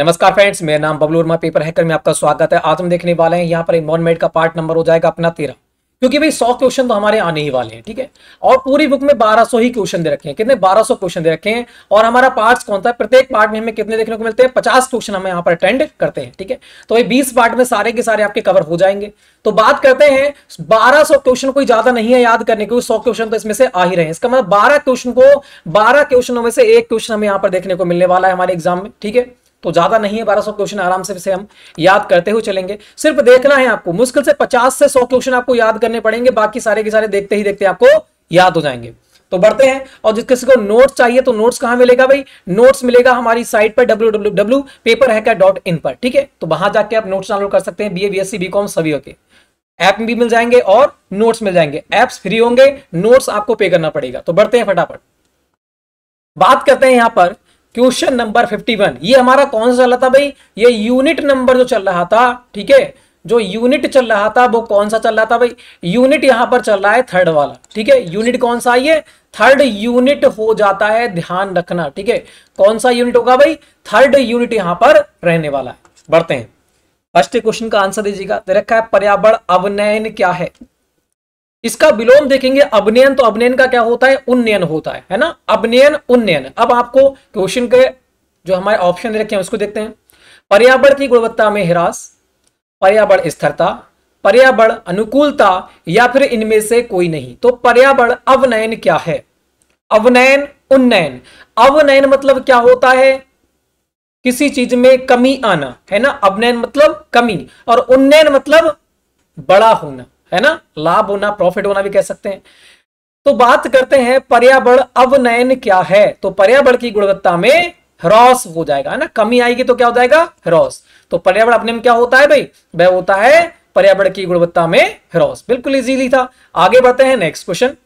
नमस्कार फ्रेंड्स मेरा नाम बबलू वर्मा पेपर हैकर में आपका स्वागत है आज हम देखने वाले हैं यहाँ पर इन्वॉर्मेंट का पार्ट नंबर हो जाएगा अपना तेरह क्योंकि भाई सौ क्वेश्चन तो हमारे आने ही वाले हैं ठीक है और पूरी बुक में 1200 ही क्वेश्चन दे रखे हैं कितने 1200 क्वेश्चन दे रखे हैं और हमारा पार्ट कौन सा है प्रत्येक पार्ट में हमें कितने देखने को मिलते हैं पचास क्वेश्चन हम यहाँ पर अटेंड करते हैं ठीक है तो ये बीस पार्ट में सारे के सारे आपके कवर हो जाएंगे तो बात करते हैं सौ क्वेश्चन कोई ज्यादा नहीं है याद करने के सौ क्वेश्चन तो इसमें से आ ही रहे हैं इसका मतलब बारह क्वेश्चन को बारह क्वेश्चनों में से एक क्वेश्चन हमें यहाँ पर देखने को मिलने वाला है हमारे एग्जाम में ठीक है तो ज़्यादा नहीं है 1200 क्वेश्चन आराम से हम याद करते हुए चलेंगे सिर्फ देखना है आपको मुश्किल से 50 से 100 क्वेश्चन आपको याद करने पड़ेंगे बाकी सारे के सारे देखते ही देखते आपको याद हो जाएंगे तो बढ़ते हैं और जिस किसी को नोट्स चाहिए तो नोट्स कहां मिलेगा भाई नोट्स मिलेगा हमारी साइट पर डब्ल्यू पर ठीक है तो वहां जाके आप नोट्स डाउनलोड कर सकते हैं बी ए बी सभी होते ऐप भी मिल जाएंगे और नोट्स मिल जाएंगे ऐप्स फ्री होंगे नोट्स आपको पे करना पड़ेगा तो बढ़ते हैं फटाफट बात करते हैं यहां पर क्वेश्चन नंबर 51 ये हमारा कौन सा चल रहा था भाई ये यूनिट नंबर जो चल रहा था ठीक है जो यूनिट चल रहा था वो कौन सा चल रहा था भाई यूनिट यहां पर चल रहा है थर्ड वाला ठीक है यूनिट कौन सा आइए थर्ड यूनिट हो जाता है ध्यान रखना ठीक है कौन सा यूनिट होगा भाई थर्ड यूनिट यहां पर रहने वाला है बढ़ते हैं फर्स्ट क्वेश्चन का आंसर दीजिएगा रखा है पर्यावरण अवनयन क्या है इसका विलोम देखेंगे अभिनयन तो अभिनयन का क्या होता है उन्नयन होता है है ना अभिनयन उन्नयन अब आपको क्वेश्चन के जो हमारे ऑप्शन दे रखे हैं उसको देखते हैं पर्यावरण की गुणवत्ता में हिरास पर्यावरण स्थिरता पर्यावरण अनुकूलता या फिर इनमें से कोई नहीं तो पर्यावरण अवनयन क्या है अवनयन उन्नयन अवनयन मतलब क्या होता है किसी चीज में कमी आना है ना अवनयन मतलब कमी और उन्नयन मतलब बड़ा होना है ना लाभ होना प्रॉफिट होना भी कह सकते हैं तो बात करते हैं पर्यावरण अवनयन क्या है तो पर्यावरण की गुणवत्ता में ह्रॉस हो जाएगा है ना कमी आएगी तो क्या हो जाएगा ह्रॉस तो पर्यावरण अपने में क्या होता है भाई वह होता है पर्यावरण की गुणवत्ता में ह्रॉस बिल्कुल इजीली था आगे बढ़ते हैं नेक्स्ट क्वेश्चन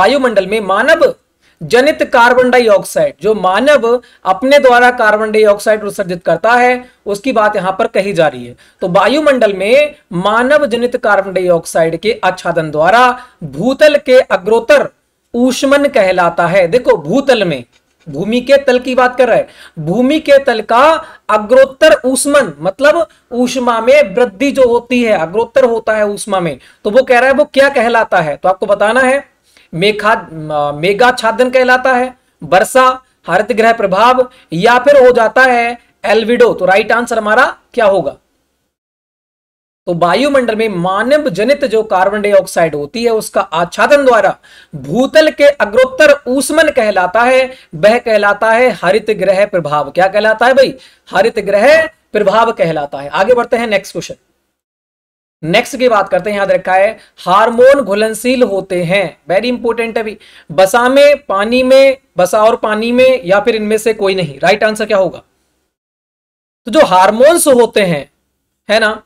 वायुमंडल में मानव जनित कार्बन डाइऑक्साइड जो मानव अपने द्वारा कार्बन डाइऑक्साइड उत्सर्जित करता है उसकी बात यहां पर कही जा रही है तो वायुमंडल में मानव जनित कार्बन डाइऑक्साइड के आच्छादन द्वारा भूतल के अग्रोतर ऊष्मन कहलाता है देखो भूतल में भूमि के तल की बात कर रहा है भूमि के तल का अग्रोत्तर ऊष्मन मतलब ऊष्मा में वृद्धि जो होती है अग्रोत्तर होता है ऊष्मा में तो वो कह रहा है वो क्या कहलाता है तो आपको बताना है मेघा मेघा छादन कहलाता है वर्षा हरित ग्रह प्रभाव या फिर हो जाता है एल्विडो तो राइट आंसर हमारा क्या होगा तो वायुमंडल में मानव जनित जो कार्बन डाइऑक्साइड होती है उसका आच्छादन द्वारा भूतल के अग्रोत्तर ऊष्मन कहलाता है वह कहलाता है हरित ग्रह प्रभाव क्या कहलाता है भाई हरित ग्रह प्रभाव कहलाता है आगे बढ़ते हैं नेक्स्ट क्वेश्चन नेक्स्ट की बात करते हैं याद रखा है हार्मोन घुलनशील होते हैं वेरी इंपॉर्टेंट है बसा में पानी में बसा और पानी में या फिर इनमें से कोई नहीं राइट आंसर क्या होगा तो जो हार्मोन्स होते हैं है ना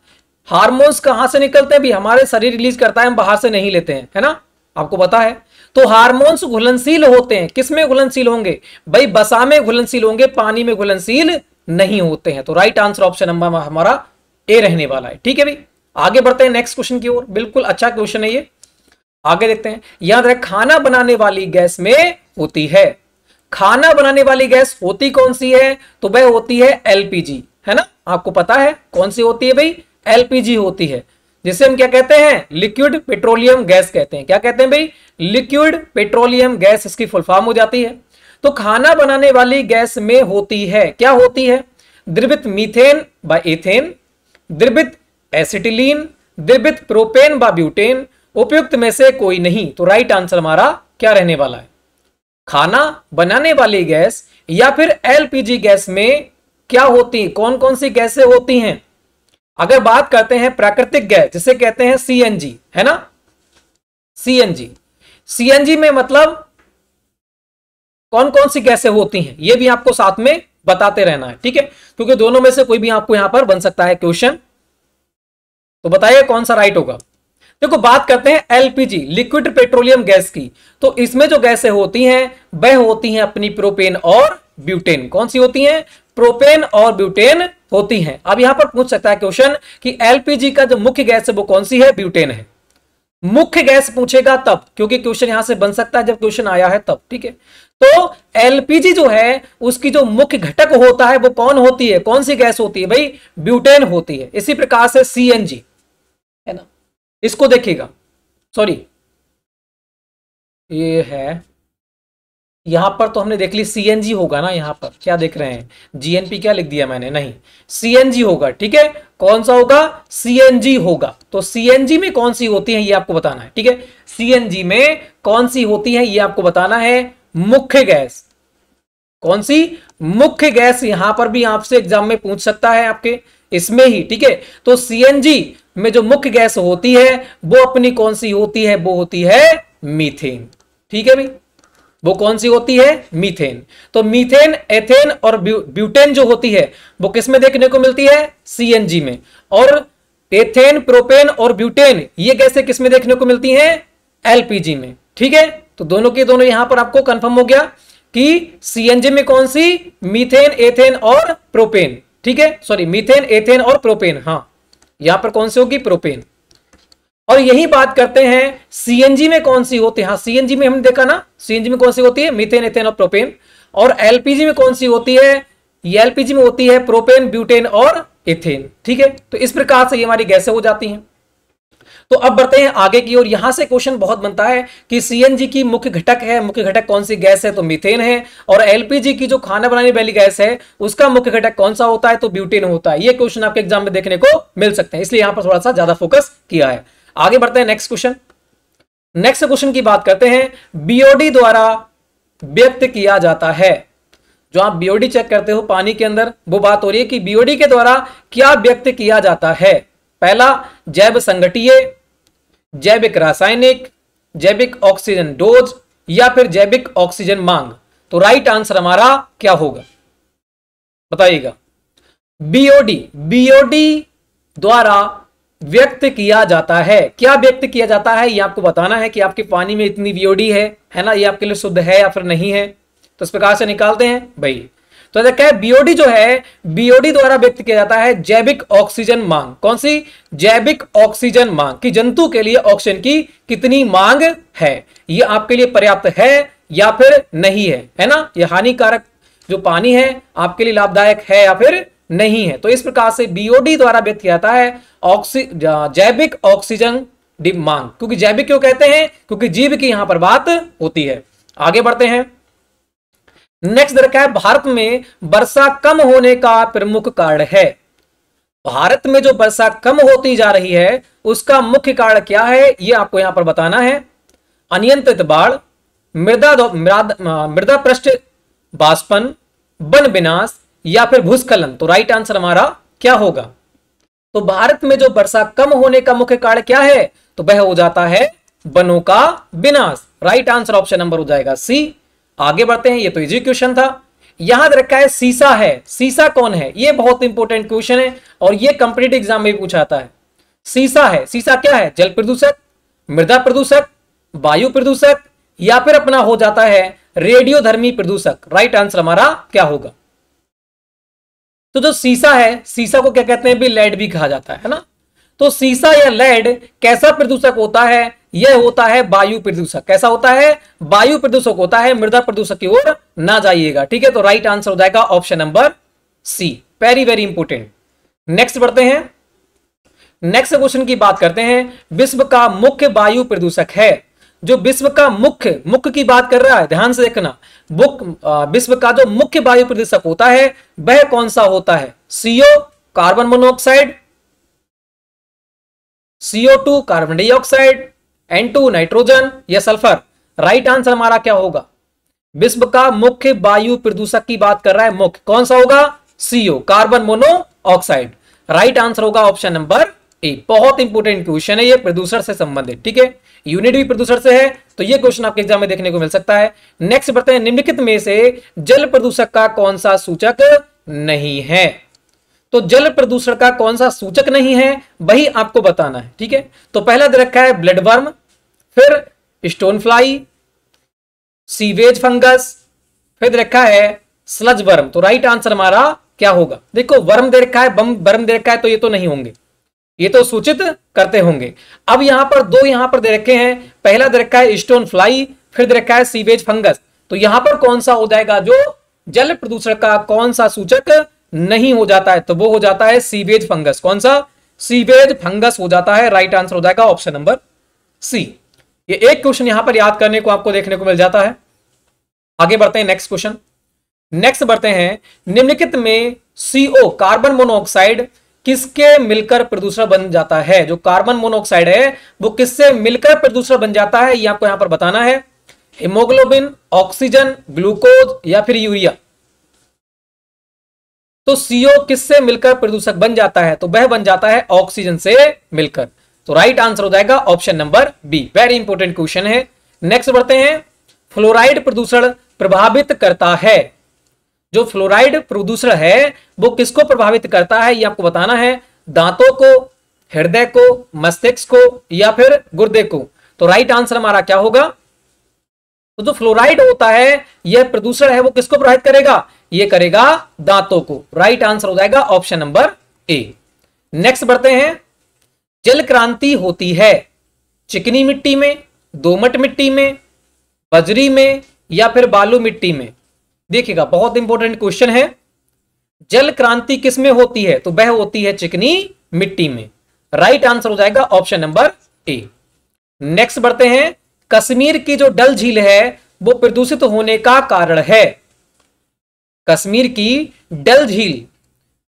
हार्मोन्स कहां से निकलते हैं भी हमारे शरीर रिलीज करता है हम बाहर से नहीं लेते हैं है ना आपको पता है तो हार्मोन्स घुलनशील होते हैं किसमें घुलनशील होंगे भाई बसा में घुलनशील होंगे पानी में घुलनशील नहीं होते हैं तो राइट आंसर ऑप्शन नंबर हमारा ए रहने वाला है ठीक है भाई आगे बढ़ते हैं नेक्स्ट क्वेश्चन की ओर बिल्कुल अच्छा क्वेश्चन है ये आगे देखते हैं याद रहे खाना बनाने वाली गैस में होती है खाना बनाने वाली गैस होती कौन सी है तो वह होती है एलपीजी है ना आपको पता है कौन सी होती है भाई एलपीजी होती है जिसे हम क्या कहते हैं लिक्विड पेट्रोलियम गैस कहते हैं क्या कहते हैं भाई लिक्विड पेट्रोलियम गैस इसकी फुल फॉर्म हो जाती है तो खाना बनाने वाली गैस में होती है क्या होती है द्रवित मीथेन बाय एथेन द्रवित एसिटिलीन विविध प्रोपेन व ब्यूटेन उपयुक्त में से कोई नहीं तो राइट आंसर हमारा क्या रहने वाला है खाना बनाने वाली गैस या फिर एलपीजी गैस में क्या होती है कौन कौन सी गैसें होती हैं अगर बात करते हैं प्राकृतिक गैस जिसे कहते हैं सीएनजी है ना सीएनजी सीएनजी में मतलब कौन कौन सी गैसें होती हैं यह भी आपको साथ में बताते रहना है ठीक है क्योंकि दोनों में से कोई भी आपको यहां पर बन सकता है क्वेश्चन तो बताइए कौन सा राइट होगा देखो बात करते हैं एलपीजी लिक्विड पेट्रोलियम गैस की तो इसमें जो गैसें होती हैं वह होती हैं अपनी प्रोपेन और ब्यूटेन कौन सी होती हैं प्रोपेन और ब्यूटेन होती हैं अब यहां पर पूछ सकता है क्वेश्चन कि एलपीजी का जो मुख्य गैस है वो कौन सी है ब्यूटेन है मुख्य गैस पूछेगा तब क्योंकि क्वेश्चन यहां से बन सकता है जब क्वेश्चन आया है तब ठीक है तो एलपीजी जो है उसकी जो मुख्य घटक होता है वो कौन होती है कौन सी गैस होती है भाई ब्यूटेन होती है इसी प्रकार से सीएनजी है ना इसको देखिएगा सॉरी ये है यहां पर तो हमने देख ली सीएनजी होगा ना यहां पर क्या देख रहे हैं जीएनपी क्या लिख दिया मैंने नहीं सीएनजी होगा ठीक है कौन सा होगा सीएनजी होगा तो सीएनजी में कौन सी होती है ये आपको बताना है ठीक है सीएनजी में कौन सी होती है ये आपको बताना है मुख्य गैस कौन सी मुख्य गैस यहां पर भी आपसे एग्जाम में पूछ सकता है आपके इसमें ही ठीक है तो सी में जो मुख्य गैस होती है वो अपनी कौन सी होती है वो होती है मीथेन ठीक है भाई वो कौन सी होती है मीथेन तो मीथेन एथेन और ब्यूटेन जो होती है वो किस में देखने को मिलती है सीएनजी में और एथेन प्रोपेन और ब्यूटेन ये गैसें किस में देखने को मिलती हैं एलपीजी में ठीक है तो दोनों के दोनों यहां पर आपको कंफर्म हो गया कि सीएनजी में कौन सी मीथेन एथेन और प्रोपेन ठीक है सॉरी मीथेन एथेन और प्रोपेन हाँ यहां पर कौन सी होगी प्रोपेन और यही बात करते हैं सीएनजी में कौन सी होती है हाँ सी में हमने देखा ना सीएनजी में कौन सी होती है मिथेन एथेन और प्रोपेन और एलपीजी में कौन सी होती है एलपीजी में होती है प्रोपेन ब्यूटेन और इथेन ठीक है तो इस प्रकार से ये हमारी गैसें हो जाती हैं तो अब बढ़ते हैं आगे की ओर यहां से क्वेश्चन बहुत बनता है कि सीएनजी की मुख्य घटक है मुख्य घटक कौन सी गैस है तो मीथेन है और एलपीजी की जो खाना बनाने वाली गैस है उसका मुख्य घटक कौन सा होता है तो ब्यूटेन होता है यह क्वेश्चन आपके एग्जाम में देखने को मिल सकते हैं इसलिए यहां पर थोड़ा सा ज्यादा फोकस किया है आगे बढ़ते हैं नेक्स्ट क्वेश्चन नेक्स्ट क्वेश्चन की बात करते हैं बीओडी द्वारा व्यक्त किया जाता है जो आप बीओडी चेक करते हो पानी के अंदर वो बात हो रही है कि बीओडी के द्वारा क्या व्यक्त किया जाता है पहला जैव संगठीय जैविक रासायनिक जैविक ऑक्सीजन डोज या फिर जैविक ऑक्सीजन मांग तो राइट आंसर हमारा क्या होगा बताइएगा बीओडी बीओडी द्वारा व्यक्त किया जाता है क्या व्यक्त किया जाता है ये आपको बताना है कि आपके पानी में इतनी बीओडी है है ना ये आपके लिए शुद्ध है या फिर नहीं है तो इस प्रकार से निकालते हैं भाई तो देखा है बीओडी जो है बीओडी द्वारा व्यक्त किया जाता है जैविक ऑक्सीजन मांग कौन सी जैविक ऑक्सीजन मांग कि जंतु के लिए ऑक्सीजन की कितनी मांग है ये आपके लिए पर्याप्त है या फिर नहीं है है ना यह हानिकारक जो पानी है आपके लिए लाभदायक है या फिर नहीं है तो इस प्रकार से बीओडी द्वारा व्यक्त किया जाता है ऑक्सी जैविक ऑक्सीजन मांग क्योंकि जैविक क्यों कहते हैं क्योंकि जीव की यहां पर बात होती है आगे बढ़ते हैं नेक्स्ट रखा है भारत में वर्षा कम होने का प्रमुख कारण है भारत में जो वर्षा कम होती जा रही है उसका मुख्य कारण क्या है ये आपको यहां पर बताना है अनियंत्रित बाढ़ मृदा मृदा पृष्ठ बाष्पन वन विनाश या फिर भूस्खलन तो राइट आंसर हमारा क्या होगा तो भारत में जो वर्षा कम होने का मुख्य कारण क्या है तो वह हो जाता है वनों का विनाश राइट आंसर ऑप्शन नंबर हो जाएगा सी आगे बढ़ते हैं ये तो इजी क्वेश्चन था याद रखा है सीसा है सीसा कौन है ये बहुत इंपॉर्टेंट क्वेश्चन है और ये कंपिटेटिव एग्जाम में पूछा जाता है सीसा है सीसा क्या है जल प्रदूषक मृदा प्रदूषक वायु प्रदूषक या फिर अपना हो जाता है रेडियोधर्मी प्रदूषक राइट आंसर हमारा क्या होगा तो जो सीसा है सीसा को क्या कहते हैं भी लेड भी कहा जाता है ना तो सीसा या लेड कैसा प्रदूषक होता है यह होता है वायु प्रदूषक कैसा होता है वायु प्रदूषक होता है मृदा प्रदूषक की ओर ना जाइएगा ठीक है तो राइट आंसर हो जाएगा option number C very very important next बढ़ते हैं नेक्स्ट क्वेश्चन की बात करते हैं विश्व का मुख्य वायु प्रदूषक है जो विश्व का मुख्य मुख्य की बात कर रहा है ध्यान से देखना बुक विश्व का जो मुख्य वायु प्रदूषक होता है वह कौन सा होता है CO carbon monoxide CO two carbon dioxide two nitrogen या सल्फर राइट आंसर हमारा क्या होगा विश्व का मुख्य वायु प्रदूषक की बात कर रहा है मुख्य कौन सा होगा CO carbon monoxide right answer होगा ऑप्शन नंबर ए बहुत इंपोर्टेंट क्वेश्चन है ये प्रदूषण से संबंधित ठीक है यूनिट भी प्रदूषण से है तो ये क्वेश्चन आपके एग्जाम में देखने को मिल सकता है नेक्स्ट बढ़ते हैं निम्नलिखित में से जल प्रदूषक का कौन सा सूचक नहीं है तो जल प्रदूषण का कौन सा सूचक नहीं है वही आपको बताना है ठीक है तो पहला दे रखा है ब्लड वर्म फिर स्टोन फ्लाई सीवेज फंगस फिर रखा है स्लज वर्म तो राइट आंसर हमारा क्या होगा देखो वर्म दे रखा है बम वर्म दे रखा है तो ये तो नहीं होंगे ये तो सूचित करते होंगे अब यहां पर दो यहां पर दे रखे हैं पहला दे रखा है स्टोन फ्लाई फिर दे रखा है सीवेज फंगस तो यहां पर कौन सा हो जाएगा जो जल प्रदूषण का कौन सा सूचक नहीं हो जाता है तो वो हो जाता है सीवेज फंगस कौन सा सीवेज फंगस हो जाता है राइट आंसर हो जाएगा ऑप्शन नंबर सी ये एक क्वेश्चन यहां पर याद करने को आपको देखने को मिल जाता है आगे बढ़ते हैं नेक्स्ट क्वेश्चन नेक्स्ट बढ़ते हैं निम्नलिखित में सीओ कार्बन मोनोऑक्साइड किसके मिलकर प्रदूषण बन जाता है जो कार्बन मोनोऑक्साइड है वो किससे मिलकर प्रदूषण बन जाता है ये आपको यहां पर बताना है हिमोग्लोबिन ऑक्सीजन ग्लूकोज या फिर यूरिया तो सीओ किससे मिलकर प्रदूषक बन जाता है तो वह बन जाता है ऑक्सीजन से मिलकर तो राइट आंसर हो जाएगा option number B very important question है नेक्स्ट बढ़ते हैं फ्लोराइड प्रदूषण प्रभावित करता है जो फ्लोराइड प्रदूषण है वो किसको प्रभावित करता है ये आपको बताना है दांतों को हृदय को मस्तिष्क को या फिर गुर्दे को तो राइट आंसर हमारा क्या होगा तो जो फ्लोराइड होता है यह प्रदूषण है वो किसको प्रभावित करेगा ये करेगा दांतों को राइट आंसर हो जाएगा ऑप्शन नंबर ए नेक्स्ट बढ़ते हैं जल क्रांति होती है चिकनी मिट्टी में दोमट मिट्टी में बजरी में या फिर बालू मिट्टी में देखिएगा बहुत इंपॉर्टेंट क्वेश्चन है जल क्रांति किस में होती है तो वह होती है चिकनी मिट्टी में राइट आंसर हो जाएगा ऑप्शन नंबर ए नेक्स्ट बढ़ते हैं कश्मीर की जो डल झील है वो प्रदूषित होने का कारण है कश्मीर की डल झील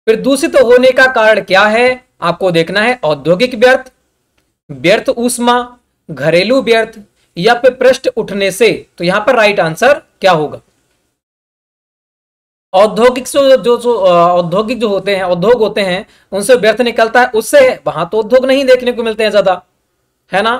प्रदूषित होने का कारण क्या है आपको देखना है औद्योगिक व्यर्थ व्यर्थ ऊष्मा घरेलू व्यर्थ या फिर पृष्ठ उठने से तो यहां पर राइट आंसर क्या होगा औद्योगिक जो जो औद्योगिक जो होते हैं उद्योग होते हैं उनसे व्यर्थ निकलता है उससे वहां तो उद्योग नहीं देखने को मिलते हैं ज्यादा है ना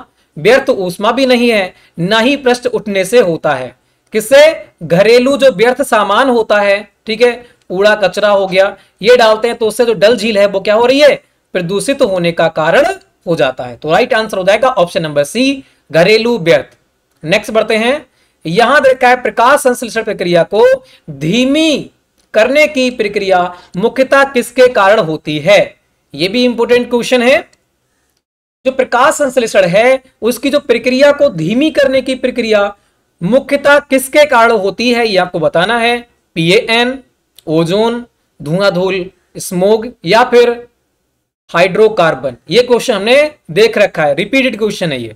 व्यर्थ ऊष्मा भी नहीं है ना ही पृष्ठ उठने से होता है किससे घरेलू जो व्यर्थ सामान होता है ठीक है कूड़ा कचरा हो गया ये डालते हैं तो उससे जो डल झील है वो क्या हो रही है प्रदूषित तो होने का कारण हो जाता है तो राइट आंसर हो जाएगा ऑप्शन नंबर सी घरेलू व्यर्थ नेक्स्ट बढ़ते हैं यहां देखा है प्रकाश संश्लेषण प्रक्रिया को धीमी करने की प्रक्रिया मुख्यतः किसके कारण होती है यह भी इंपोर्टेंट क्वेश्चन है जो प्रकाश संश्लेषण है उसकी जो प्रक्रिया को धीमी करने की प्रक्रिया मुख्यतः किसके कारण होती है यह आपको बताना है पीएएन ओजोन धुआं धूल स्मोग या फिर हाइड्रोकार्बन ये क्वेश्चन हमने देख रखा है रिपीटेड क्वेश्चन है ये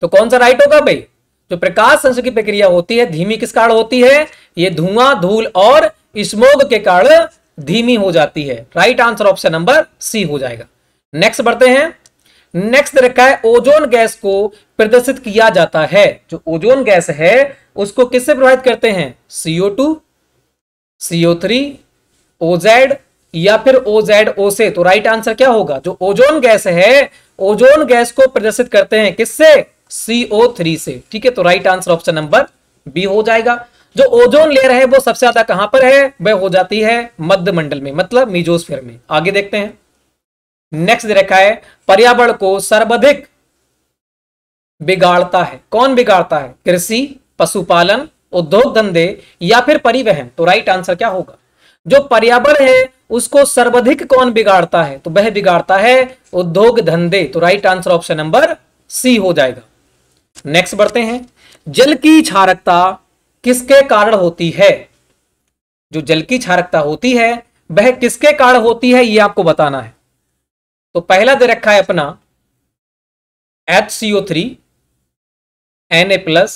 तो कौन सा राइट होगा भाई जो प्रकाश संश्लेषण की प्रक्रिया होती है धीमी किस कारण होती है ये धुआं धूल और स्मोग के कारण धीमी हो जाती है right answer option number C हो जाएगा नेक्स्ट बढ़ते हैं नेक्स्ट रखा है ओजोन गैस को प्रदर्शित किया जाता है जो ओजोन गैस है उसको किससे प्रभावित करते हैं CO two CO three OZ या फिर ओ जेड ओ से तो राइट आंसर क्या होगा जो ओजोन गैस है ओजोन गैस को प्रदर्शित करते हैं किससे सीओ थ्री से ठीक है तो right answer option number B हो जाएगा जो ओजोन लेयर है वो सबसे ज्यादा कहां पर है वह हो जाती है मध्य मंडल में मतलब मीजोस्फेयर में आगे देखते हैं नेक्स्ट रेखा है पर्यावरण को सर्वाधिक बिगाड़ता है कौन बिगाड़ता है कृषि पशुपालन उद्योग धंधे या फिर परिवहन तो राइट आंसर क्या होगा जो पर्यावरण है उसको सर्वाधिक कौन बिगाड़ता है तो वह बिगाड़ता है उद्योग धंधे तो right answer option number C हो जाएगा नेक्स्ट बढ़ते हैं जल की क्षारकता किसके कारण होती है जो जल की क्षारकता होती है वह किसके कारण होती है यह आपको बताना है तो पहला दे रखा है अपना H C O three N A plus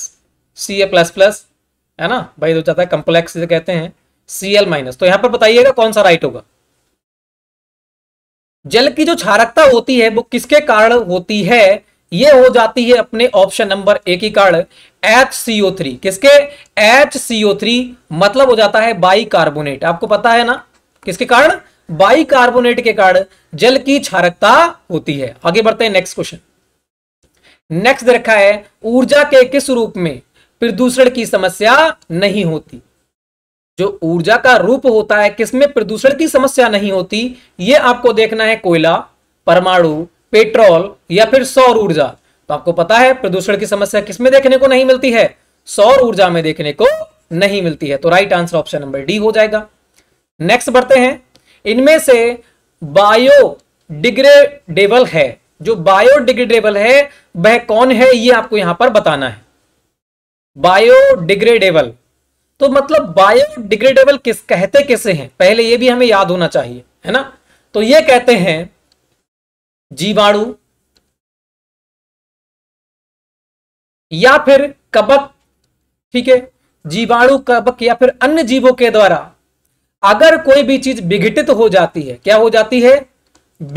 C A plus plus है ना भाई जो चाहता है कंप्लेक्स कहते हैं सी एल माइनस तो यहां पर बताइएगा कौन सा राइट होगा जल की जो क्षारकता होती है वो किसके कारण होती है ये हो जाती है अपने ऑप्शन नंबर ए की कारण एच सीओ थ्री किसके एच सीओ थ्री मतलब हो जाता है बाई कार्बोनेट आपको पता है ना किसके कारण बाई कार्बोनेट के कारण जल की क्षारकता होती है आगे बढ़ते हैं नेक्स्ट क्वेश्चन नेक्स्ट रखा है ऊर्जा के किस रूप में प्रदूषण की समस्या नहीं होती जो ऊर्जा का रूप होता है किसमें प्रदूषण की समस्या नहीं होती ये आपको देखना है कोयला परमाणु पेट्रोल या फिर सौर ऊर्जा तो आपको पता है प्रदूषण की समस्या किसमें देखने को नहीं मिलती है सौर ऊर्जा में देखने को नहीं मिलती है तो right answer option number D हो जाएगा नेक्स्ट बढ़ते हैं इनमें से बायो डिग्रेडेबल है जो बायो डिग्रेडेबल है वह कौन है यह आपको यहां पर बताना है बायो डिग्रेडेबल तो मतलब बायोडिग्रेडेबल किस कहते किसे हैं पहले ये भी हमें याद होना चाहिए है ना तो ये कहते हैं जीवाणु या फिर कबक ठीक है जीवाणु कबक या फिर अन्य जीवों के द्वारा अगर कोई भी चीज विघटित हो जाती है क्या हो जाती है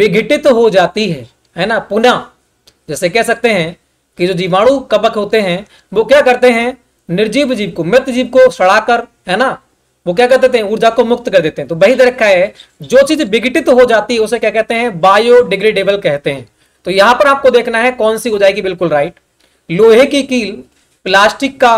विघटित हो जाती है है ना पुनः जैसे कह सकते हैं कि जो जीवाणु कबक होते हैं वो क्या करते हैं निर्जीव जीव को मृत जीव को सड़ाकर है ना वो क्या कहते देते हैं ऊर्जा को मुक्त कर देते हैं तो वही दे रखा है जो चीज विघटित हो जाती है उसे क्या कहते हैं बायोडिग्रेडेबल कहते हैं तो यहां पर आपको देखना है कौन सी हो जाएगी बिल्कुल राइट लोहे की कील प्लास्टिक का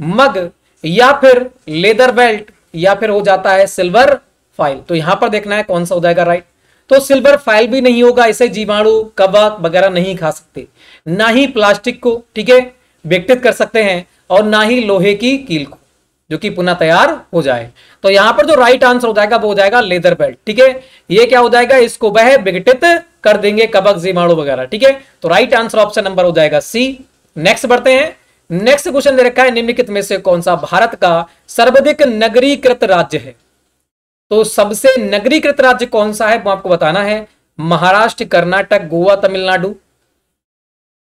मग या फिर लेदर बेल्ट या फिर हो जाता है सिल्वर फाइल तो यहां पर देखना है कौन सा हो जाएगा राइट तो सिल्वर फाइल भी नहीं होगा इसे जीवाणु कबक वगैरह नहीं खा सकते ना ही प्लास्टिक को ठीक है विकटित कर सकते हैं और ना ही लोहे की कील को जो कि पुनः तैयार हो जाए तो यहां पर जो राइट आंसर हो जाएगा वो हो जाएगा लेदर बेल्ट ठीक है ये क्या हो जाएगा इसको वह विघटित कर देंगे कबक जीवाणु वगैरह ठीक है तो राइट आंसर ऑप्शन नंबर हो जाएगा सी नेक्स्ट बढ़ते हैं नेक्स्ट क्वेश्चन दे रखा है निम्नलिखित में से कौन सा भारत का सर्वाधिक नगरीकृत राज्य है तो सबसे नगरीकृत राज्य कौन सा है वो आपको बताना है महाराष्ट्र कर्नाटक गोवा तमिलनाडु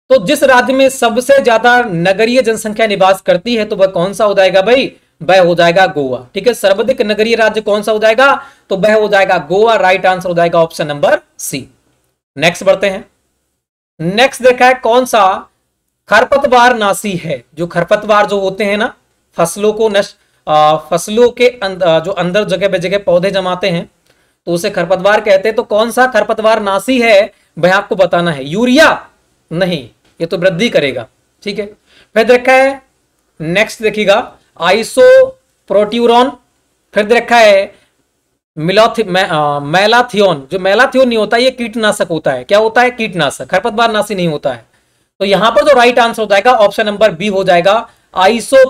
तो जिस राज्य में सबसे ज्यादा नगरीय जनसंख्या निवास करती है तो वह कौन सा हो जाएगा भाई वह हो जाएगा गोवा ठीक है सर्वाधिक नगरीय राज्य कौन सा हो जाएगा तो वह हो जाएगा गोवा राइट आंसर हो जाएगा ऑप्शन नंबर सी नेक्स्ट बढ़ते हैं नेक्स्ट देखा है कौन सा खरपतवार नासी है जो खरपतवार जो होते हैं ना फसलों को नष्ट फसलों के अंद, आ, जो अंदर जगह पे जगह पौधे जमाते हैं तो उसे खरपतवार कहते हैं तो कौन सा खरपतवार नासी है वह आपको बताना है यूरिया नहीं ये तो वृद्धि करेगा ठीक है फिर रखा है नेक्स्ट देखिएगा आइसो प्रोट्यूरॉन फिर रखा है मैलाथियोन जो मैलाथियोन नहीं होता ये कीटनाशक होता है क्या होता है कीटनाशक खरपतवार नाशी नहीं होता है तो यहां पर जो राइट आंसर हो जाएगा ऑप्शन नंबर बी हो जाएगा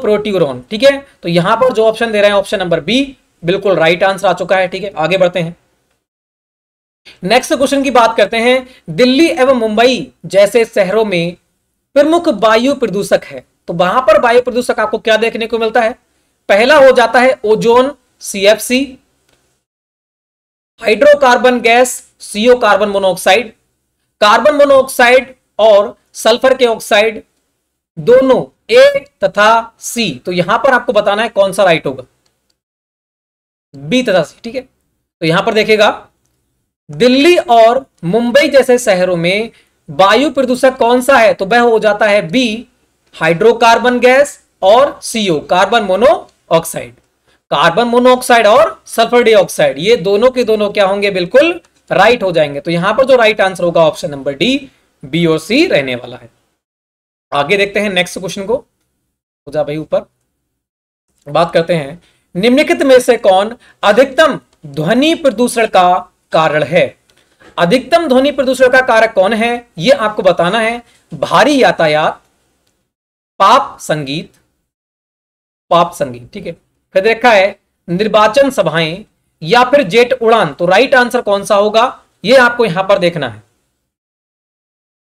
प्रोट्यूरोन ठीक है तो यहां पर जो ऑप्शन दे रहे हैं ऑप्शन नंबर बी बिल्कुल राइट आंसर आ चुका है ठीक है आगे बढ़ते हैं नेक्स्ट क्वेश्चन की बात करते हैं दिल्ली एवं मुंबई जैसे शहरों में प्रमुख वायु प्रदूषक है तो वहां पर वायु प्रदूषक आपको क्या देखने को मिलता है पहला हो जाता है ozone CFC hydrocarbon gas CO carbon monoxide carbon monoxide और सल्फर के ऑक्साइड दोनों ए तथा सी तो यहां पर आपको बताना है कौन सा राइट होगा बी तथा सी ठीक है तो यहां पर देखेगा दिल्ली और मुंबई जैसे शहरों में वायु प्रदूषक कौन सा है तो वह हो जाता है बी हाइड्रोकार्बन गैस और CO carbon monoxide carbon monoxide और सल्फर डाइऑक्साइड ये दोनों के दोनों क्या होंगे बिल्कुल राइट हो जाएंगे तो यहां पर जो राइट आंसर होगा ऑप्शन नंबर डी बी और सी रहने वाला है आगे देखते हैं नेक्स्ट क्वेश्चन को पूजा भाई ऊपर बात करते हैं निम्नलिखित में से कौन अधिकतम ध्वनि प्रदूषण का कारण है अधिकतम ध्वनि प्रदूषण का कारक कौन है यह आपको बताना है भारी यातायात पाप संगीत पाप संगीत ठीक है फिर देखा है निर्वाचन सभाएं या फिर जेट उड़ान तो राइट आंसर कौन सा होगा यह आपको यहां पर देखना है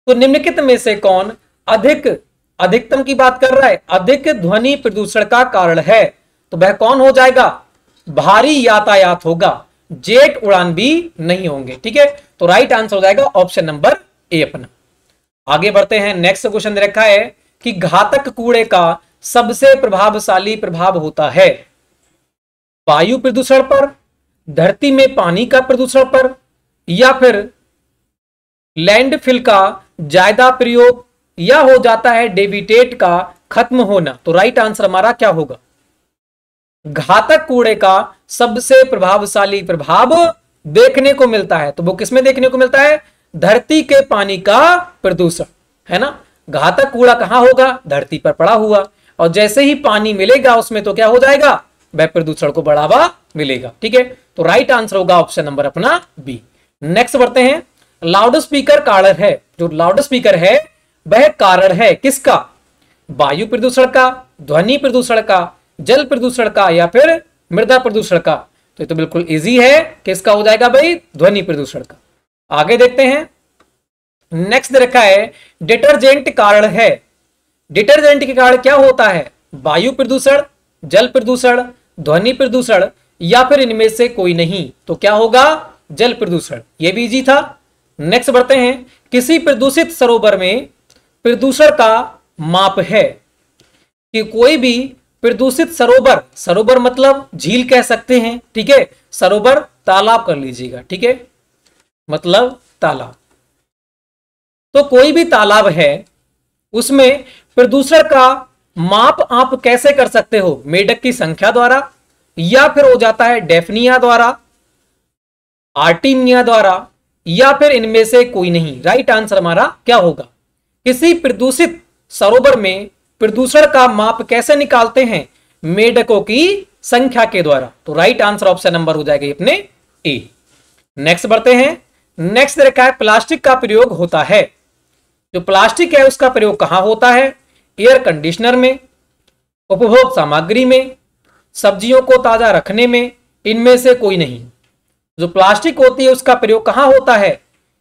तो निम्नलिखित में से कौन अधिक अधिकतम की बात कर रहा है अधिक ध्वनि प्रदूषण का कारण है तो वह कौन हो जाएगा भारी यातायात होगा जेट उड़ान भी नहीं होंगे ठीक है तो राइट आंसर हो जाएगा ऑप्शन नंबर ए अपना आगे बढ़ते हैं नेक्स्ट क्वेश्चन दे रखा है कि घातक कूड़े का सबसे प्रभावशाली प्रभाव होता है वायु प्रदूषण पर धरती में पानी का प्रदूषण पर या फिर लैंडफिल का ज्यादा प्रयोग या हो जाता है डेबिटेट का खत्म होना तो राइट आंसर हमारा क्या होगा घातक कूड़े का सबसे प्रभावशाली प्रभाव देखने को मिलता है तो वो किसमें देखने को मिलता है धरती के पानी का प्रदूषण है ना घातक कूड़ा कहां होगा धरती पर पड़ा हुआ और जैसे ही पानी मिलेगा उसमें तो क्या हो जाएगा वह प्रदूषण को बढ़ावा मिलेगा ठीक है तो राइट आंसर होगा ऑप्शन नंबर अपना बी नेक्स्ट बढ़ते हैं लाउड स्पीकर कारण है जो लाउड स्पीकर है वह कारण है किसका वायु प्रदूषण का ध्वनि प्रदूषण का जल प्रदूषण का या फिर मृदा प्रदूषण का तो ये तो बिल्कुल इजी है किसका हो जाएगा भाई ध्वनि प्रदूषण का आगे देखते हैं नेक्स्ट दे रखा है डिटर्जेंट कारण है डिटर्जेंट के कारण क्या होता है वायु प्रदूषण जल प्रदूषण ध्वनि प्रदूषण या फिर इनमें से कोई नहीं तो क्या होगा जल प्रदूषण यह भी इजी था नेक्स्ट बढ़ते हैं किसी प्रदूषित सरोवर में प्रदूषण का माप है कि कोई भी प्रदूषित सरोवर सरोवर मतलब झील कह सकते हैं ठीक है सरोवर तालाब कर लीजिएगा ठीक है मतलब तालाब तो कोई भी तालाब है उसमें प्रदूषण का माप आप कैसे कर सकते हो मेढक की संख्या द्वारा या फिर हो जाता है डेफनिया द्वारा आर्टिनिया द्वारा या फिर इनमें से कोई नहीं राइट आंसर हमारा क्या होगा किसी प्रदूषित सरोवर में प्रदूषण का माप कैसे निकालते हैं मेढकों की संख्या के द्वारा तो राइट आंसर ऑप्शन नंबर हो जाएगा अपने ए नेक्स्ट बढ़ते हैं नेक्स्ट रेखा है प्लास्टिक का प्रयोग होता है जो प्लास्टिक है उसका प्रयोग कहां होता है एयर कंडीशनर में उपभोग सामग्री में सब्जियों को ताजा रखने में इनमें से कोई नहीं जो प्लास्टिक होती है उसका प्रयोग कहां होता है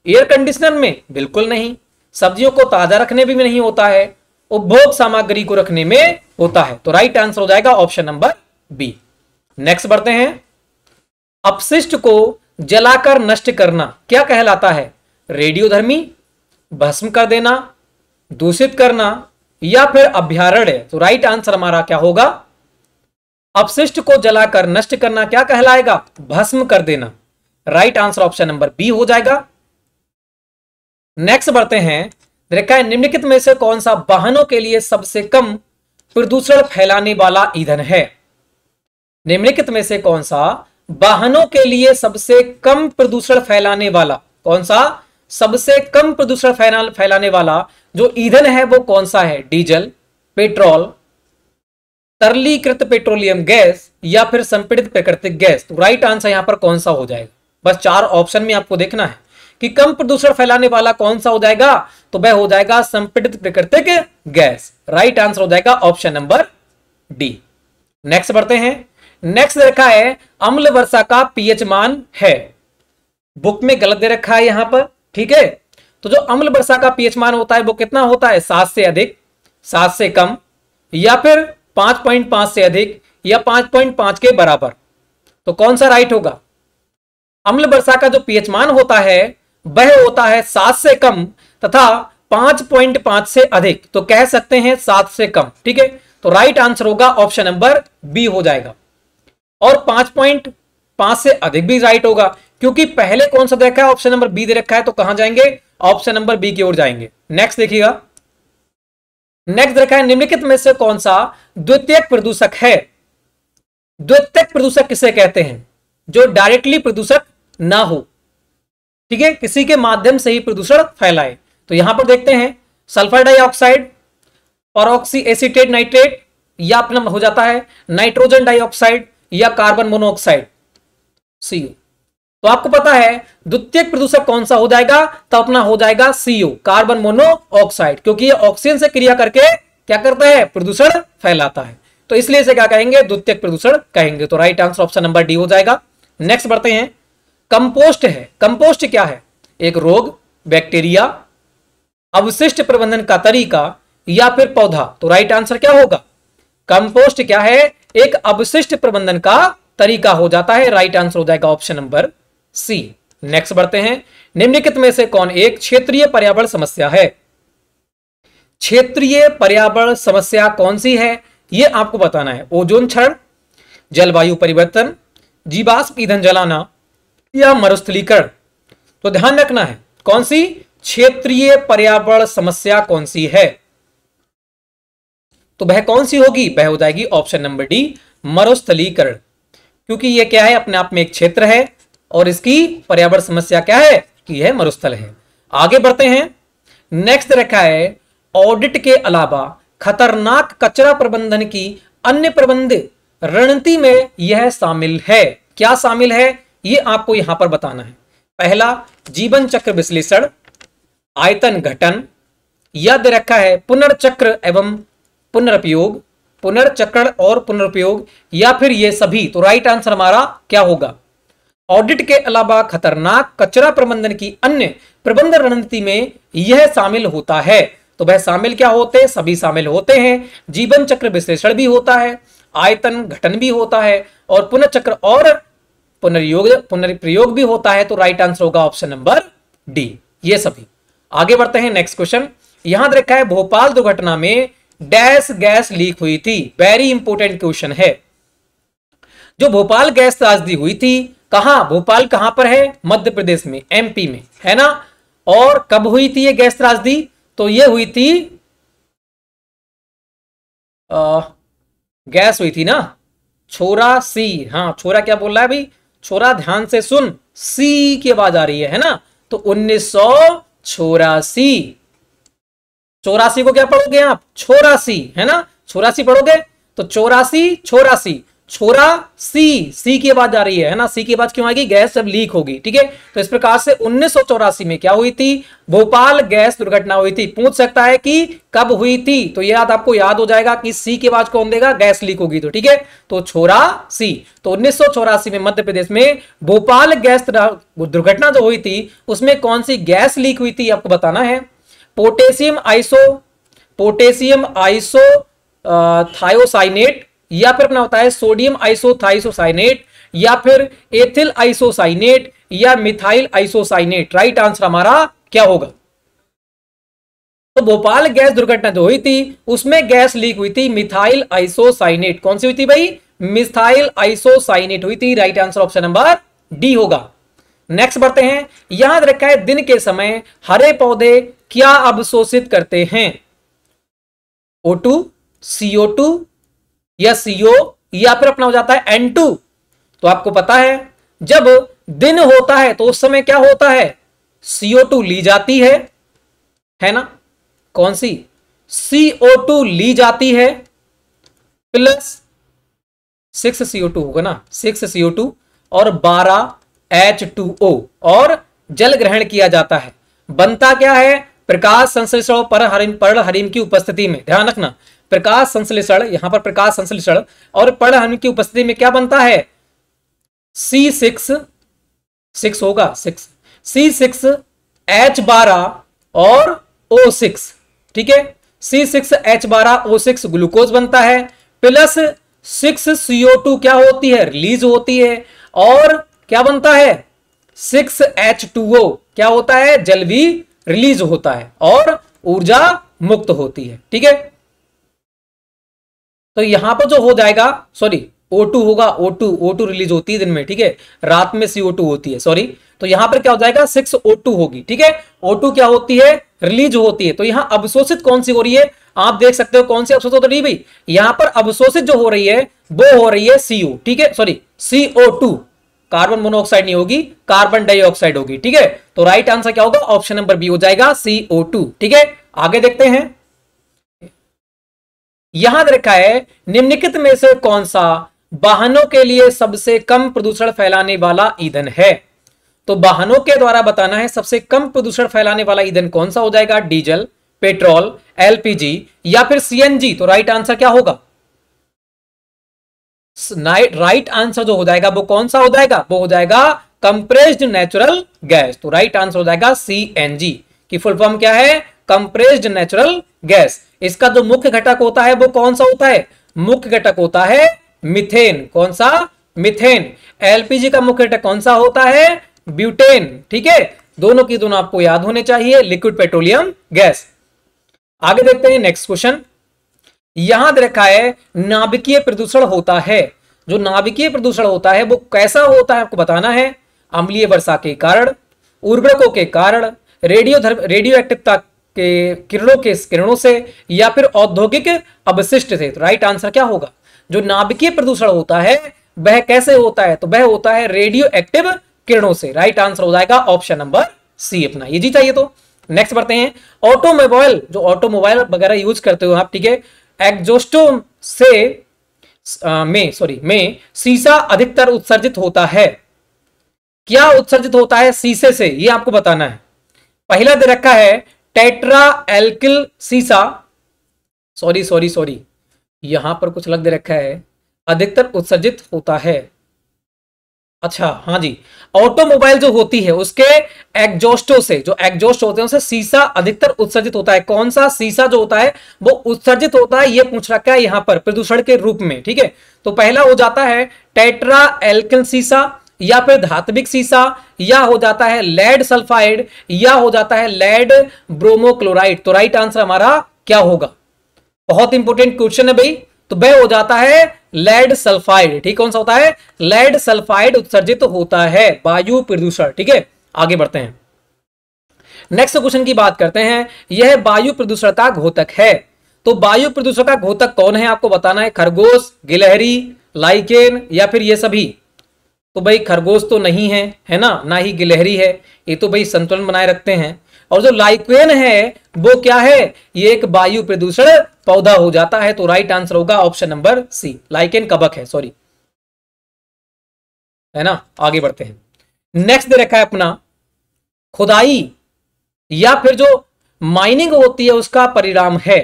एयर कंडीशनर में बिल्कुल नहीं सब्जियों को ताजा रखने भी नहीं होता है उपभोग सामग्री को रखने में होता है तो राइट आंसर हो जाएगा ऑप्शन नंबर बी नेक्स्ट बढ़ते हैं अपशिष्ट को जलाकर नष्ट करना क्या कहलाता है रेडियोधर्मी भस्म कर देना दूषित करना या फिर अभ्यारण्य तो राइट आंसर हमारा क्या होगा अपशिष्ट को जलाकर नष्ट करना क्या कहलाएगा भस्म कर देना right answer option number B हो जाएगा नेक्स्ट बढ़ते हैं रेखा है निम्नलिखित में से कौन सा वाहनों के लिए सबसे कम प्रदूषण फैलाने वाला ईंधन है निम्नलिखित में से कौन सा वाहनों के लिए सबसे कम प्रदूषण फैलाने वाला कौन सा सबसे कम प्रदूषण फैलाने वाला जो ईंधन है वो कौन सा है डीजल पेट्रोल तरलीकृत पेट्रोलियम गैस या फिर संपीड़ित प्राकृतिक गैस तो राइट आंसर यहां पर कौन सा हो जाएगा बस चार ऑप्शन में आपको देखना है कि कम प्रदूषण फैलाने वाला कौन सा हो जाएगा तो वह हो जाएगा संपीड़ित प्राकृतिक गैस राइट आंसर हो जाएगा ऑप्शन नंबर डी नेक्स्ट बढ़ते हैं नेक्स्ट रखा है अम्ल वर्षा का पीएच मान है बुक में गलत दे रखा है यहां पर ठीक है तो जो अम्ल वर्षा का पीएच मान होता है वो कितना होता है सात से अधिक सात से कम या फिर पांच पॉइंट पांच से अधिक या पांच पॉइंट पांच के बराबर तो कौन सा राइट होगा अम्ल वर्षा का जो पीएच मान होता है वह होता है सात से कम तथा पांच पॉइंट पांच से अधिक तो कह सकते हैं सात से कम ठीक है तो राइट आंसर होगा ऑप्शन नंबर बी हो जाएगा और पांच पॉइंट पांच से अधिक भी राइट होगा क्योंकि पहले कौन सा देखा है ऑप्शन नंबर बी दे रखा है तो कहां जाएंगे ऑप्शन नंबर बी की ओर जाएंगे नेक्स्ट देखिएगा नेक्स्ट रखा है निम्नलिखित में से कौन सा द्वितीय प्रदूषक है द्वितीय प्रदूषक किसे कहते हैं जो डायरेक्टली प्रदूषक ना हो ठीक है किसी के माध्यम से ही प्रदूषण फैलाए तो यहां पर देखते हैं सल्फर डाइऑक्साइड और एसिटेट नाइट्रेट या अपना हो जाता है नाइट्रोजन डाइऑक्साइड या कार्बन मोनोऑक्साइड सीओ तो आपको पता है द्वितीय प्रदूषक कौन सा हो जाएगा तो अपना हो जाएगा सीओ कार्बन मोनोऑक्साइड क्योंकि ये ऑक्सीजन से क्रिया करके क्या करता है प्रदूषण फैलाता है तो इसलिए इसे क्या कहेंगे द्वितीय प्रदूषण कहेंगे तो right answer option number D हो जाएगा नेक्स्ट बढ़ते हैं कंपोस्ट है कंपोस्ट क्या है एक रोग बैक्टीरिया अवशिष्ट प्रबंधन का तरीका या फिर पौधा तो राइट आंसर क्या होगा कंपोस्ट क्या है एक अवशिष्ट प्रबंधन का तरीका हो जाता है राइट आंसर हो जाएगा ऑप्शन नंबर सी नेक्स्ट बढ़ते हैं निम्नलिखित में से कौन एक क्षेत्रीय पर्यावरण समस्या है क्षेत्रीय पर्यावरण समस्या कौन सी है यह आपको बताना है ओजोन क्षण जलवायु परिवर्तन जीवाश्म ईंधन जलाना या मरुस्थलीकरण तो ध्यान रखना है कौन सी क्षेत्रीय पर्यावरण समस्या कौन सी है तो वह कौन सी होगी वह हो जाएगी ऑप्शन नंबर डी मरुस्थलीकरण क्योंकि यह क्या है अपने आप में एक क्षेत्र है और इसकी पर्यावरण समस्या क्या है कि यह मरुस्थल है आगे बढ़ते हैं नेक्स्ट रखा है ऑडिट के अलावा खतरनाक कचरा प्रबंधन की अन्य प्रबंध रणनीति में यह शामिल है क्या शामिल है ये आपको यहां पर बताना है पहला जीवन चक्र विश्लेषण आयतन घटन याद रखा है पुनर्चक्र एवं पुनर्पयोग पुनर्चक्रण और पुनर्पयोग या फिर ये सभी तो राइट आंसर हमारा क्या होगा ऑडिट के अलावा खतरनाक कचरा प्रबंधन की अन्य प्रबंध रणनीति में यह शामिल होता है तो वह शामिल क्या होते हैं सभी शामिल होते हैं जीवन चक्र विश्लेषण भी होता है आयतन घटन भी होता है और पुनर्चक्र और पुनर्योग पुनर्प्रयोग भी होता है तो राइट आंसर होगा ऑप्शन नंबर डी ये सभी आगे बढ़ते हैं नेक्स्ट क्वेश्चन यहां रखा है भोपाल दुर्घटना में डैश गैस लीक हुई थी वेरी इंपोर्टेंट क्वेश्चन है जो भोपाल गैस त्रासदी हुई थी कहा भोपाल कहां पर है मध्य प्रदेश में एमपी में है ना और कब हुई थी ये गैस त्रासदी तो ये हुई थी आ, गैस हुई थी ना छोरा सी हाँ छोरा क्या बोल रहा है भाई छोरा ध्यान से सुन सी के बाद आ रही है, है ना तो उन्नीस सौ चौरासी चौरासी को क्या पढ़ोगे आप चौरासी है ना चौरासी पढ़ोगे तो चौरासी चौरासी छोरा सी सी के बाद आ रही है ना सी के बाद क्यों आएगी गैस जब लीक होगी ठीक है तो इस प्रकार से उन्नीस में क्या हुई थी भोपाल गैस दुर्घटना हुई थी पूछ सकता है कि कब हुई थी तो यह याद आपको याद हो जाएगा कि सी के बाद कौन देगा गैस लीक होगी तो ठीक है तो छोरा सी तो उन्नीस में मध्य प्रदेश में भोपाल गैस दुर्घटना जो हुई थी उसमें कौन सी गैस लीक हुई थी आपको बताना है potassium iso potassium iso thiocyanate या फिर अपना होता है सोडियम आइसोथाइसोसाइनेट या फिर एथिल आइसोसाइनेट या मिथाइल आइसोसाइनेट राइट आंसर हमारा क्या होगा तो भोपाल गैस दुर्घटना जो हुई थी उसमें गैस लीक हुई थी मिथाइल आइसोसाइनेट कौन सी हुई थी भाई मिथाइल आइसोसाइनेट हुई थी right answer option number D होगा नेक्स्ट बढ़ते हैं याद रखा है दिन के समय हरे पौधे क्या अवशोषित करते हैं ओ टू सीओ टू या सीओ या फिर अपना हो जाता है एन टू तो आपको पता है जब दिन होता है तो उस समय क्या होता है सीओ टू ली जाती है है ना कौन सी सीओ टू ली जाती है प्लस सिक्स सीओ टू होगा ना सिक्स सीओ टू और बारह एच टू ओ और जल ग्रहण किया जाता है बनता क्या है प्रकाश संश्लेषण पर हरिम पर हरिम की उपस्थिति में ध्यान रखना प्रकाश संश्लेषण यहां पर प्रकाश संश्लेषण और पढ़ की उपस्थिति में क्या बनता है सी सिक्स सिक्स होगा सिक्स सी सिक्स एच बारह और ओ सिक्स ठीक है सी सिक्स एच बारह ओ सिक्स ग्लूकोज बनता है प्लस सिक्स सीओ टू क्या होती है रिलीज होती है और क्या बनता है सिक्स एच टू ओ क्या होता है जल भी रिलीज होता है और ऊर्जा मुक्त होती है ठीक है तो यहां पर जो हो जाएगा सॉरी O2 होगा O2 O2 रिलीज होती है दिन में ठीक है रात में CO2 होती है सॉरी तो यहां पर क्या हो जाएगा सिक्स O2 होगी ठीक है O2 क्या होती है रिलीज होती है तो यहां अवशोषित कौन सी हो रही है आप देख सकते हो कौन सी अवशोषित हो रही भाई यहां पर अवशोषित जो हो रही है वो हो रही है सीओ ठीक है सॉरी CO2 कार्बन मोनोऑक्साइड नहीं होगी कार्बन डाइऑक्साइड होगी ठीक है तो राइट आंसर क्या होगा ऑप्शन नंबर बी हो जाएगा टू ठीक है आगे देखते हैं याद रखा है निम्नलिखित में से कौन सा वाहनों के लिए सबसे कम प्रदूषण फैलाने वाला ईंधन है तो वाहनों के द्वारा बताना है सबसे कम प्रदूषण फैलाने वाला ईंधन कौन सा हो जाएगा डीजल पेट्रोल एलपीजी या फिर सीएनजी तो राइट आंसर क्या होगा राइट आंसर जो हो जाएगा वो कौन सा हो जाएगा वो हो जाएगा कंप्रेस्ड नेचुरल गैस तो राइट आंसर हो जाएगा सीएनजी की फुल फॉर्म क्या है कंप्रेस्ड नेचुरल गैस इसका जो मुख्य घटक होता है वो कौन सा होता है मुख्य घटक होता है मिथेन कौन सा मिथेन एलपीजी का मुख्य घटक कौन सा होता है ब्यूटेन ठीक है दोनों की दोनों आपको याद होने चाहिए लिक्विड पेट्रोलियम गैस आगे देखते हैं नेक्स्ट क्वेश्चन यहां दे रखा है नाभिकीय प्रदूषण होता है जो नाभिकीय प्रदूषण होता है वो कैसा होता है आपको बताना है अम्लीय वर्षा के कारण उर्वरकों के कारण रेडियो रेडियो एक्टिवता के किरणों के किरणों से या फिर औद्योगिक अवशिष्ट से तो राइट आंसर क्या होगा जो नाभिकीय प्रदूषण होता है वह कैसे होता है तो वह होता है रेडियो एक्टिव किरणों से राइट आंसर हो जाएगा ऑप्शन नंबर सी अपना ये जी चाहिए तो नेक्स्ट बढ़ते हैं ऑटोमोबाइल जो ऑटोमोबाइल वगैरह यूज करते हो आप ठीक है एग्जोस्टो से आ, में सॉरी में सीसा अधिकतर उत्सर्जित होता है क्या उत्सर्जित होता है सीसे से ये आपको बताना है पहला दे रखा है टेट्रा एल्किल सीसा सॉरी सॉरी सॉरी यहां पर कुछ लग दे रखा है अधिकतर उत्सर्जित होता है अच्छा हाँ जी ऑटोमोबाइल जो होती है उसके एग्जोस्टो से जो एग्जोस्ट होते हैं उसे सीसा अधिकतर उत्सर्जित होता है कौन सा सीसा जो होता है वो उत्सर्जित होता है ये पूछ रखा है यहां पर प्रदूषण के रूप में ठीक है तो पहला हो जाता है टेट्रा एल्किल सीसा या फिर धात्विक सीसा या हो जाता है लेड सल्फाइड या हो जाता है लेड ब्रोमोक्लोराइड तो राइट आंसर हमारा क्या होगा बहुत इंपॉर्टेंट क्वेश्चन है भाई तो वह हो जाता है लेड सल्फाइड ठीक कौन सा होता है लेड सल्फाइड उत्सर्जित तो होता है वायु प्रदूषण ठीक है आगे बढ़ते हैं नेक्स्ट क्वेश्चन की बात करते हैं यह वायु प्रदूषण का घोतक है तो वायु प्रदूषण का घोतक कौन है आपको बताना है खरगोश गिलहरी लाइकेन या फिर ये सभी तो भाई खरगोश तो नहीं है है ना ना ही गिलहरी है ये तो भाई संतुलन बनाए रखते हैं और जो लाइक्वेन है वो क्या है ये एक वायु प्रदूषण पौधा हो जाता है तो राइट आंसर होगा ऑप्शन नंबर सी लाइकेन कबक है सॉरी है ना आगे बढ़ते हैं नेक्स्ट दे रखा है अपना खुदाई या फिर जो माइनिंग होती है उसका परिणाम है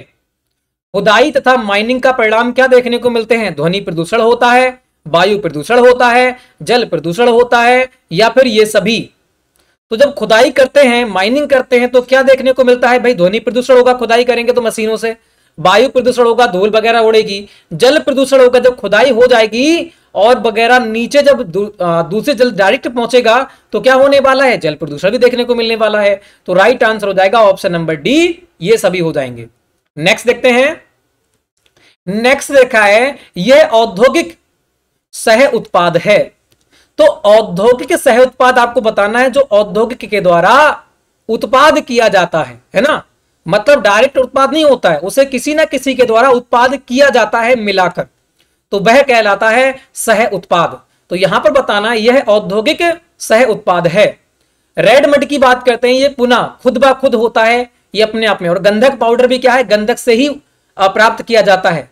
खुदाई तथा माइनिंग का परिणाम क्या देखने को मिलते हैं ध्वनि प्रदूषण होता है वायु प्रदूषण होता है जल प्रदूषण होता है या फिर ये सभी तो जब खुदाई करते हैं माइनिंग करते हैं तो क्या देखने को मिलता है भाई ध्वनि प्रदूषण होगा खुदाई करेंगे तो मशीनों से वायु प्रदूषण होगा धूल वगैरह उड़ेगी जल प्रदूषण होगा जब खुदाई हो जाएगी और वगैरह नीचे जब दूसरे जल डायरेक्ट पहुंचेगा तो क्या होने वाला है जल प्रदूषण भी देखने को मिलने वाला है तो राइट आंसर हो जाएगा ऑप्शन नंबर डी ये सभी हो जाएंगे नेक्स्ट देखते हैं नेक्स्ट देखा है यह औद्योगिक सह उत्पाद है तो औद्योगिक सह उत्पाद आपको बताना है जो औद्योगिक के द्वारा उत्पाद किया जाता है है ना मतलब डायरेक्ट उत्पाद नहीं होता है उसे किसी ना किसी के द्वारा उत्पाद किया जाता है मिलाकर तो वह कहलाता है सह उत्पाद तो यहां पर बताना यह औद्योगिक सह उत्पाद है रेड मड की बात करते हैं ये पुनः खुद ब खुद होता है ये अपने आप में और गंधक पाउडर भी क्या है गंधक से ही प्राप्त किया जाता है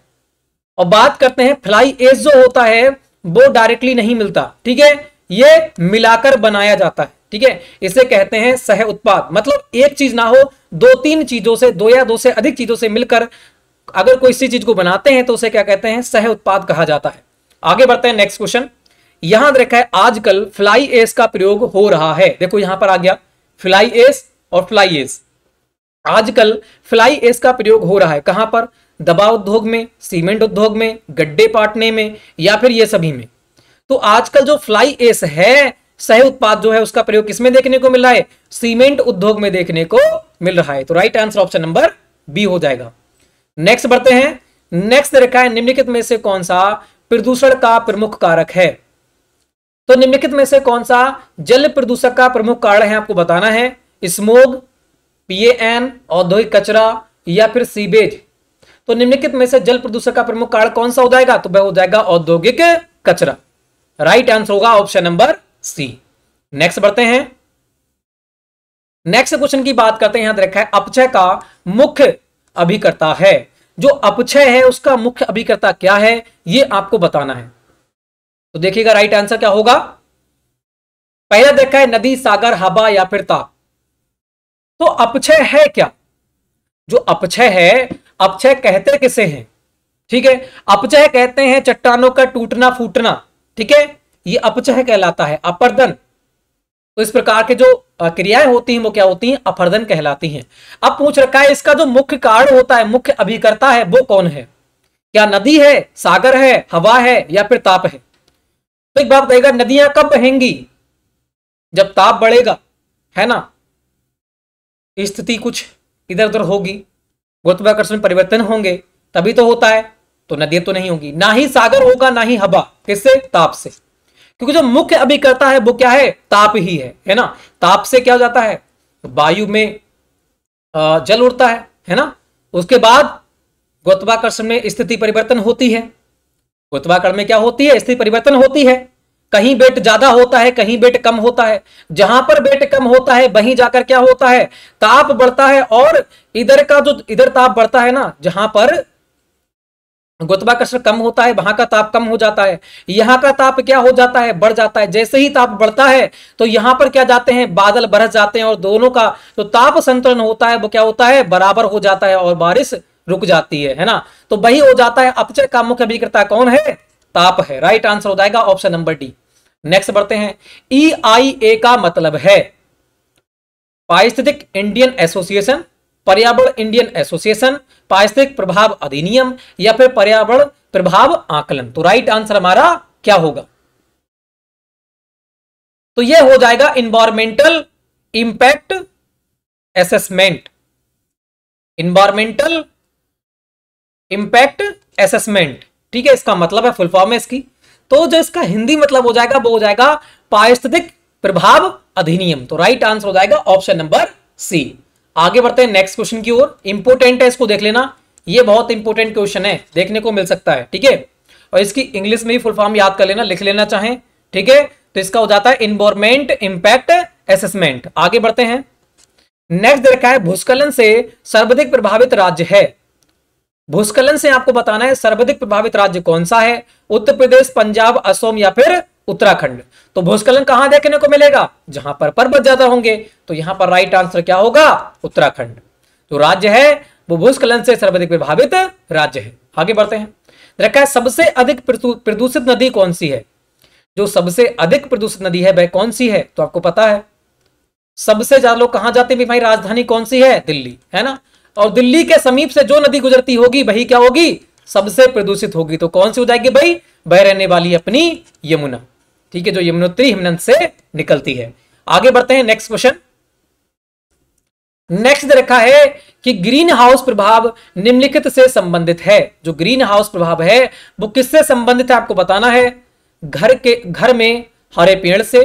और बात करते हैं फ्लाई एज जो होता है वो डायरेक्टली नहीं मिलता ठीक है ये मिलाकर बनाया जाता है ठीक है इसे कहते हैं सह उत्पाद मतलब एक चीज ना हो दो तीन चीजों से दो या दो से अधिक चीजों से मिलकर अगर कोई इसी चीज को बनाते हैं तो उसे क्या कहते हैं सह उत्पाद कहा जाता है आगे बढ़ते हैं नेक्स्ट क्वेश्चन यहां देखा है आजकल फ्लाई एस का प्रयोग हो रहा है देखो यहां पर आ गया फ्लाई एस और फ्लाई एस आजकल फ्लाई एस का प्रयोग हो रहा है कहां पर दबाव उद्योग में सीमेंट उद्योग में गड्ढे पाटने में या फिर ये सभी में तो आजकल जो फ्लाई एस है सह उत्पाद जो है उसका प्रयोग किसमें देखने को मिल रहा है सीमेंट उद्योग में देखने को मिल रहा है तो right answer option number B हो जाएगा नेक्स्ट बढ़ते हैं नेक्स्ट रेखा है निम्नलिखित में से कौन सा प्रदूषण का प्रमुख कारक है तो निम्नलिखित में से कौन सा जल प्रदूषक का प्रमुख कारण है आपको बताना है स्मोग पीएन औद्योगिक कचरा या फिर सीबेज तो निम्नलिखित में से जल प्रदूषण का प्रमुख कारण कौन सा हो जाएगा तो वह हो जाएगा औद्योगिक कचरा राइट आंसर होगा ऑप्शन नंबर सी नेक्स्ट बढ़ते हैं नेक्स्ट क्वेश्चन की बात करते हैं याद रखा है अपचय का मुख्य अभिकर्ता है जो अपचय है उसका मुख्य अभिकर्ता क्या है यह आपको बताना है तो देखिएगा राइट आंसर क्या होगा पहला देखा है नदी सागर हवा या फिर ताप तो अपचय है क्या जो अपचय है अपचय कहते किसे हैं ठीक है अपचय कहते हैं चट्टानों का टूटना फूटना ठीक है ये अपचय कहलाता है अपर्दन तो इस प्रकार के जो क्रियाएं होती हैं वो क्या होती हैं अपर्दन कहलाती हैं अब पूछ रखा है इसका जो मुख्य कारण होता है मुख्य अभिकर्ता है वो कौन है क्या नदी है सागर है हवा है या फिर ताप है तो एक बात बताइएगा नदियां कब बहेंगी जब ताप बढ़ेगा है ना स्थिति कुछ इधर उधर होगी गुरुत्वाकर्षण परिवर्तन होंगे तभी तो होता है तो नदियां तो नहीं होंगी ना ही सागर होगा ना ही हवा किससे ताप से क्योंकि जो मुख्य अभिकर्ता है वो क्या है ताप ही है है ना ताप से क्या हो जाता है वायु में जल उड़ता है है ना उसके बाद गुरुत्वाकर्षण में स्थिति परिवर्तन होती है गुरुत्वाकर्षण में क्या होती है स्थिति परिवर्तन होती है कहीं बेट ज्यादा होता है कहीं बेट कम होता है जहां पर बेट कम होता है वहीं जाकर क्या होता है ताप बढ़ता है और इधर का जो इधर ताप बढ़ता है ना जहां पर गुरुत्वाकर्षण कम होता है वहां का ताप कम हो जाता है यहां का ताप क्या हो जाता है बढ़ जाता है जैसे ही ताप बढ़ता है तो यहां पर क्या जाते हैं बादल बरस जाते हैं और दोनों का जो तो ताप संतुलन होता है वो क्या होता है बराबर हो जाता है और बारिश रुक जाती है है ना तो वही हो जाता है अपचय का मुख्य अभिक्रता कौन है ताप है राइट आंसर हो जाएगा ऑप्शन नंबर डी नेक्स्ट बढ़ते हैं ई आई ए का मतलब है पारिस्थितिक इंडियन एसोसिएशन पर्यावरण इंडियन एसोसिएशन पारिस्थितिक प्रभाव अधिनियम या फिर पर्यावरण प्रभाव आकलन तो राइट आंसर हमारा क्या होगा तो यह हो जाएगा environmental impact assessment environmental impact assessment ठीक है इसका मतलब है फुल फॉर्म है इसकी तो जो इसका हिंदी मतलब हो जाएगा वो हो जाएगा पारिस्थितिक प्रभाव अधिनियम तो राइट आंसर हो जाएगा ऑप्शन नंबर सी आगे बढ़ते हैं नेक्स्ट क्वेश्चन की ओर इंपोर्टेंट है इसको देख लेना ये बहुत इंपोर्टेंट क्वेश्चन है देखने को मिल सकता है ठीक है और इसकी इंग्लिश में ही फुल फॉर्म याद कर लेना लिख लेना चाहे ठीक है तो इसका हो जाता है इन्वायरमेंट इंपैक्ट असेसमेंट आगे बढ़ते हैं नेक्स्ट देखा है भूस्खलन से सर्वाधिक प्रभावित राज्य है भूस्खलन से आपको बताना है सर्वाधिक प्रभावित राज्य कौन सा है उत्तर प्रदेश पंजाब असोम या फिर उत्तराखंड तो भूस्खलन कहां देखने को मिलेगा जहां पर पर्वत ज्यादा होंगे तो यहां पर राइट आंसर क्या होगा उत्तराखंड जो तो राज्य है वो भूस्खलन से सर्वाधिक प्रभावित राज्य है आगे बढ़ते हैं रखा है सबसे अधिक प्रदूषित नदी कौन सी है जो सबसे अधिक प्रदूषित नदी है वह कौन सी है तो आपको पता है सबसे ज्यादा लोग कहां जाते हैं भाई राजधानी कौन सी है दिल्ली है ना और दिल्ली के समीप से जो नदी गुजरती होगी वही क्या होगी सबसे प्रदूषित होगी तो कौन सी हो जाएगी भाई बह रहने वाली अपनी यमुना ठीक है जो यमुनोत्री हिमन से निकलती है आगे बढ़ते हैं नेक्स्ट क्वेश्चन नेक्स्ट रखा है कि ग्रीन हाउस प्रभाव निम्नलिखित से संबंधित है जो ग्रीन हाउस प्रभाव है वो किससे संबंधित है आपको बताना है घर के घर में हरे पेड़ से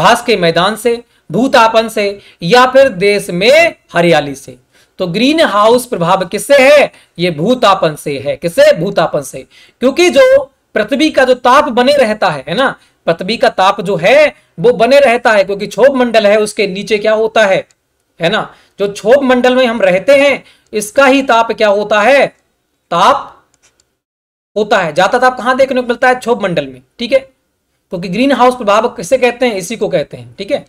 घास के मैदान से भूतापन से या फिर देश में हरियाली से तो ग्रीन हाउस प्रभाव किससे है ये भूतापन से है किससे भूतापन से क्योंकि जो पृथ्वी का जो ताप बने रहता है है ना पृथ्वी का ताप जो है वो बने रहता है क्योंकि क्षोभ मंडल है उसके नीचे क्या होता है है ना जो क्षोभ मंडल में हम रहते हैं इसका ही ताप क्या होता है ताप होता है ज्यादा ताप कहां देखने को मिलता है क्षोभ मंडल में ठीक है क्योंकि ग्रीन हाउस प्रभाव किसे कहते हैं इसी को कहते हैं ठीक है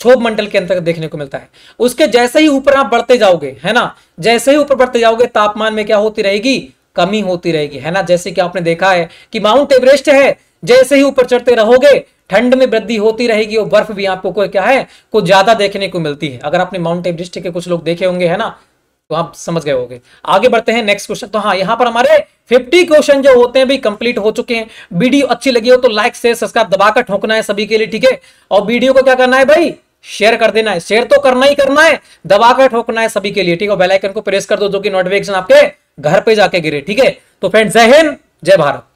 क्षोभ मंडल के अंतर्गत देखने को मिलता है उसके जैसे ही ऊपर आप बढ़ते जाओगे है ना जैसे ही ऊपर बढ़ते जाओगे तापमान में क्या होती रहेगी कमी होती रहेगी है ना जैसे कि आपने देखा है कि माउंट एवरेस्ट है जैसे ही ऊपर चढ़ते रहोगे ठंड में वृद्धि होती रहेगी और बर्फ भी आपको कोई क्या है कुछ ज्यादा देखने को मिलती है अगर आपने माउंट एवरेस्ट के कुछ लोग देखे होंगे है ना तो आप समझ गए होंगे आगे बढ़ते हैं नेक्स्ट क्वेश्चन तो हाँ यहाँ पर हमारे 50 क्वेश्चन जो होते हैं भाई कंप्लीट हो चुके हैं वीडियो अच्छी लगी हो तो लाइक शेयर सब्सक्राइब दबाकर ठोकना है सभी के लिए ठीक है और वीडियो को क्या करना है भाई शेयर कर देना है शेयर तो करना ही करना है दबाकर ठोकना है सभी के लिए ठीक है बेल आइकन को प्रेस कर दो जो कि नोटिफिकेशन आपके घर पे जाके गिरे ठीक है तो फ्रेंड जय हिंद जय भारत